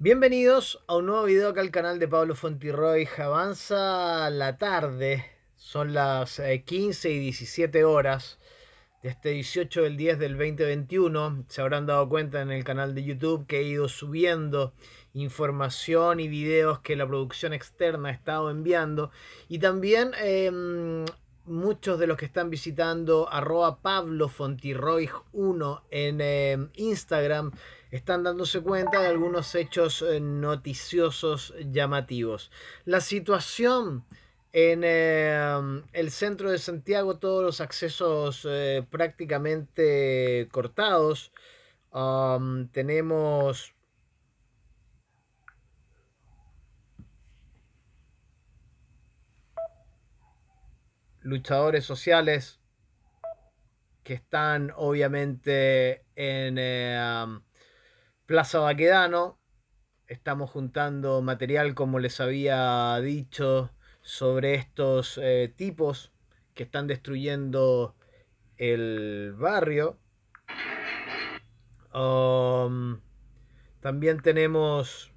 Bienvenidos a un nuevo video acá al canal de Pablo Fontirroy. Avanza la tarde, son las 15 eh, y 17 horas de este 18 del 10 del 2021. Se habrán dado cuenta en el canal de YouTube que he ido subiendo información y videos que la producción externa ha estado enviando. Y también em, muchos de los que están visitando arroba Pablo 1 en em, Instagram están dándose cuenta de algunos hechos eh, noticiosos llamativos. La situación en em, el centro de Santiago, todos los accesos eh, prácticamente cortados. tenemos luchadores sociales que están obviamente en eh, Plaza Baquedano. Estamos juntando material, como les había dicho, sobre estos eh, tipos que están destruyendo el barrio. Um, también tenemos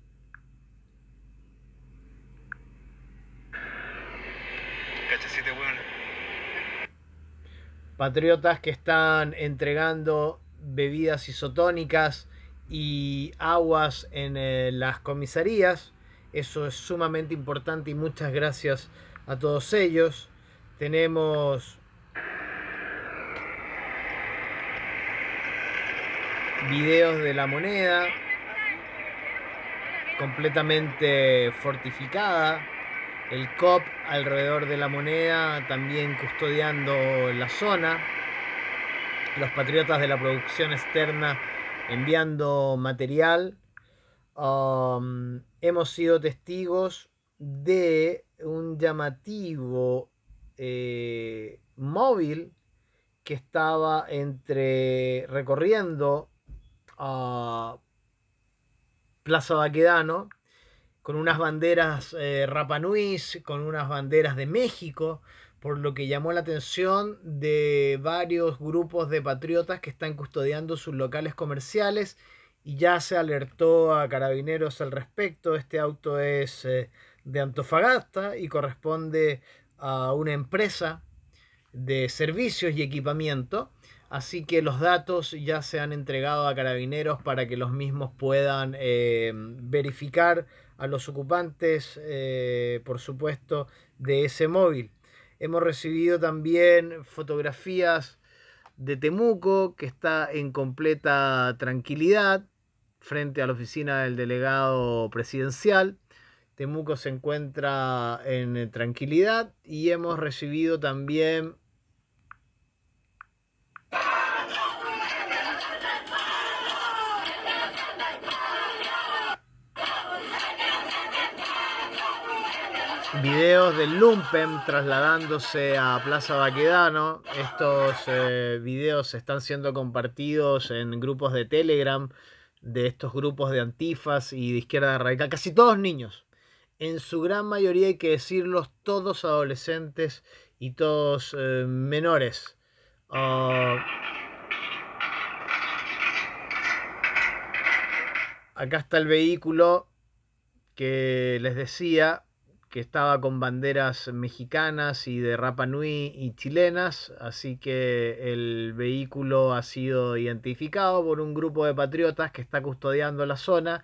patriotas que están entregando bebidas isotónicas y aguas en eh, las comisarías. Eso es sumamente importante y muchas gracias a todos ellos. Tenemos videos de la moneda completamente fortificada el COP alrededor de la moneda, también custodiando la zona, los patriotas de la producción externa enviando material. Um, hemos sido testigos de un llamativo eh, móvil que estaba entre recorriendo ah, Plaza Baquedano con unas banderas eh, Rapa Rapanuis, con unas banderas de México, por lo que llamó la atención de varios grupos de patriotas que están custodiando sus locales comerciales y ya se alertó a carabineros al respecto. Este auto es eh, de Antofagasta y corresponde a una empresa de servicios y equipamiento. Así que los datos ya se han entregado a carabineros para que los mismos puedan eh, verificar a los ocupantes, eh, por supuesto, de ese móvil. Hemos recibido también fotografías de Temuco, que está en completa tranquilidad frente a la oficina del delegado presidencial. Temuco se encuentra en tranquilidad y hemos recibido también videos del Lumpen trasladándose a Plaza Baquedano. Estos eh, videos están siendo compartidos en grupos de Telegram, de estos grupos de antifas y de izquierda radical. Casi todos niños. En su gran mayoría hay que decirlos todos adolescentes y todos eh, menores. Ah. acá está el vehículo que les decía que estaba con banderas mexicanas y de Rapa Nui y chilenas, así que el vehículo ha sido identificado por un grupo de patriotas que está custodiando la zona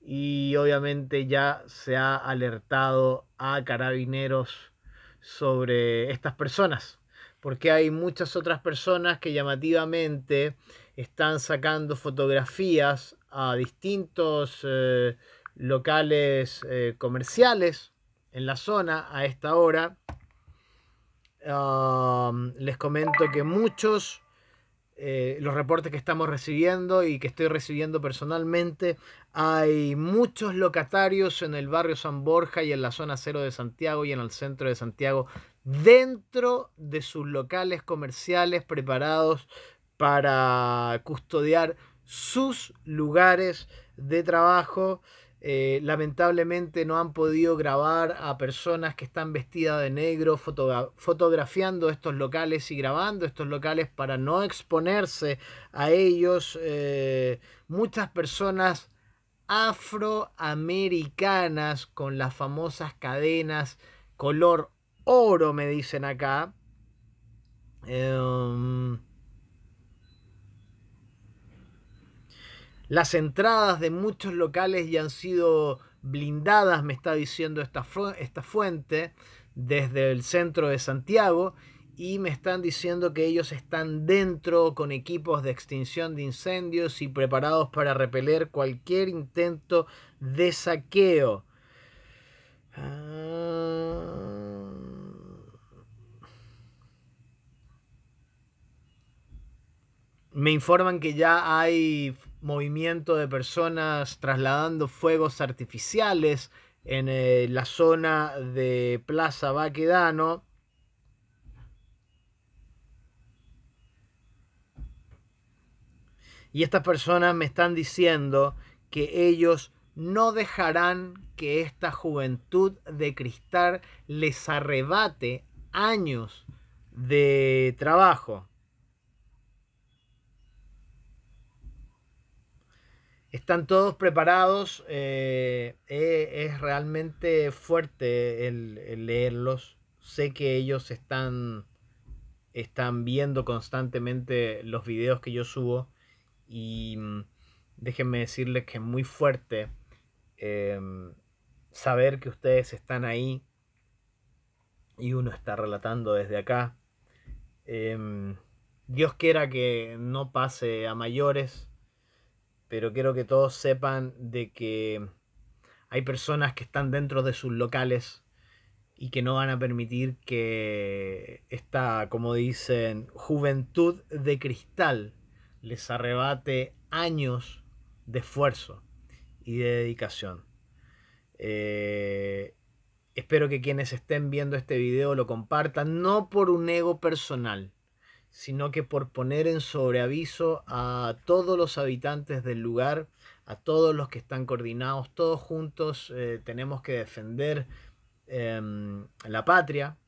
y obviamente ya se ha alertado a carabineros sobre estas personas, porque hay muchas otras personas que llamativamente están sacando fotografías a distintos eh, locales eh, comerciales en la zona a esta hora. Um, les comento que muchos, eh, los reportes que estamos recibiendo y que estoy recibiendo personalmente, hay muchos locatarios en el barrio San Borja y en la zona cero de Santiago y en el centro de Santiago, dentro de sus locales comerciales preparados para custodiar sus lugares de trabajo. Eh, lamentablemente no han podido grabar a personas que están vestidas de negro, fotografiando estos locales y grabando estos locales para no exponerse a ellos. Eh, muchas personas afroamericanas con las famosas cadenas color oro, me dicen acá. Em, Las entradas de muchos locales ya han sido blindadas, me está diciendo esta, esta fuente, desde el centro de Santiago y me están diciendo que ellos están dentro con equipos de extinción de incendios y preparados para repeler cualquier intento de saqueo. Ah. Me informan que ya hay movimiento de personas trasladando fuegos artificiales en eh, la zona de Plaza Baquedano. Y estas personas me están diciendo que ellos no dejarán que esta juventud de cristal les arrebate años de trabajo. Están todos preparados. Eh, eh, es realmente fuerte el, leerlos. Sé que ellos están, están viendo constantemente los videos que yo subo. Y mm, déjenme decirles que es muy fuerte em, saber que ustedes están ahí y uno está relatando desde acá. Em, Dios quiera que no pase a mayores pero quiero que todos sepan de que hay personas que están dentro de sus locales y que no van a permitir que esta, como dicen, juventud de cristal les arrebate años de esfuerzo y de dedicación. Eh, espero que quienes estén viendo este video lo compartan, no por un ego personal, sino que por poner en sobreaviso a todos los habitantes del lugar, a todos los que están coordinados, todos juntos eh, tenemos que defender em, la patria,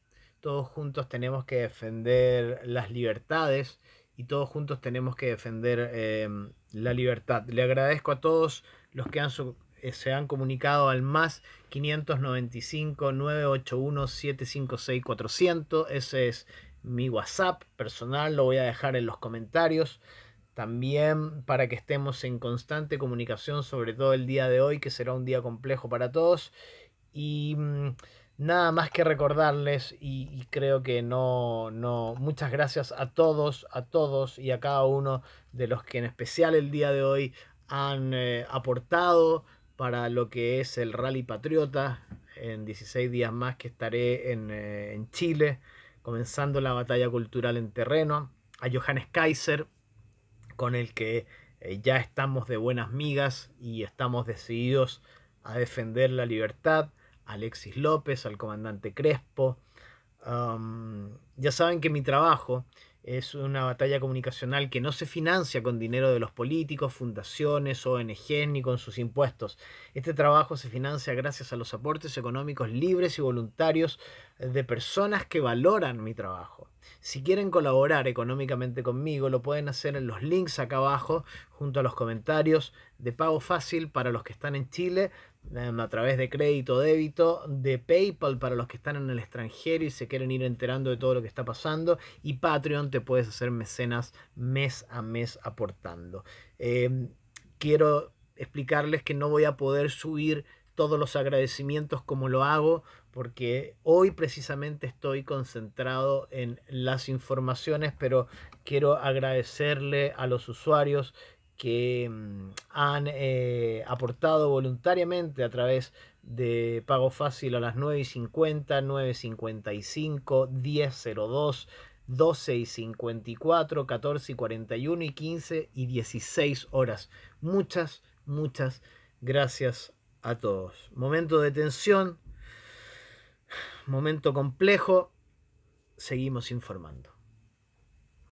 todos juntos tenemos que defender las libertades y todos juntos tenemos que defender em, la libertad. Le agradezco a todos los que han eh, se han comunicado al más 595 981 756 400. Ese es mi WhatsApp personal, lo voy a dejar en los comentarios. También para que estemos en constante comunicación, sobre todo el día de hoy, que será un día complejo para todos. Y mm, nada más que recordarles y, creo que no, no, muchas gracias a todos, a todos y a cada uno de los que en especial el día de hoy han eh, aportado para lo que es el Rally Patriota en 16 días más que estaré en eh, Chile comenzando la batalla cultural en terreno, a Johannes Kaiser, con el que eh, ya estamos de buenas migas y estamos decididos a defender la libertad, a Alexis López, al comandante Crespo. ya saben que mi trabajo es una batalla comunicacional que no se financia con dinero de los políticos, fundaciones, ONG, ni con sus impuestos. Este trabajo se financia gracias a los aportes económicos libres y voluntarios de personas que valoran mi trabajo. Si quieren colaborar económicamente conmigo, lo pueden hacer en los links acá abajo, junto a los comentarios de pago fácil para los que están en Chile, a través de crédito débito, de PayPal para los que están en el extranjero y se quieren ir enterando de todo lo que está pasando, y Patreon te puedes hacer mecenas mes a mes aportando. Em, quiero explicarles que no voy a poder subir todos los agradecimientos como lo hago, porque hoy precisamente estoy concentrado en las informaciones, pero quiero agradecerle a los usuarios que mm, han eh, aportado voluntariamente a través de pago fácil a las 9.50, 9.55, 10.02, 12 y 54, 14 y 41 y 15 y 16 horas. Muchas, muchas gracias a todos. Momento de tensión, momento complejo, seguimos informando.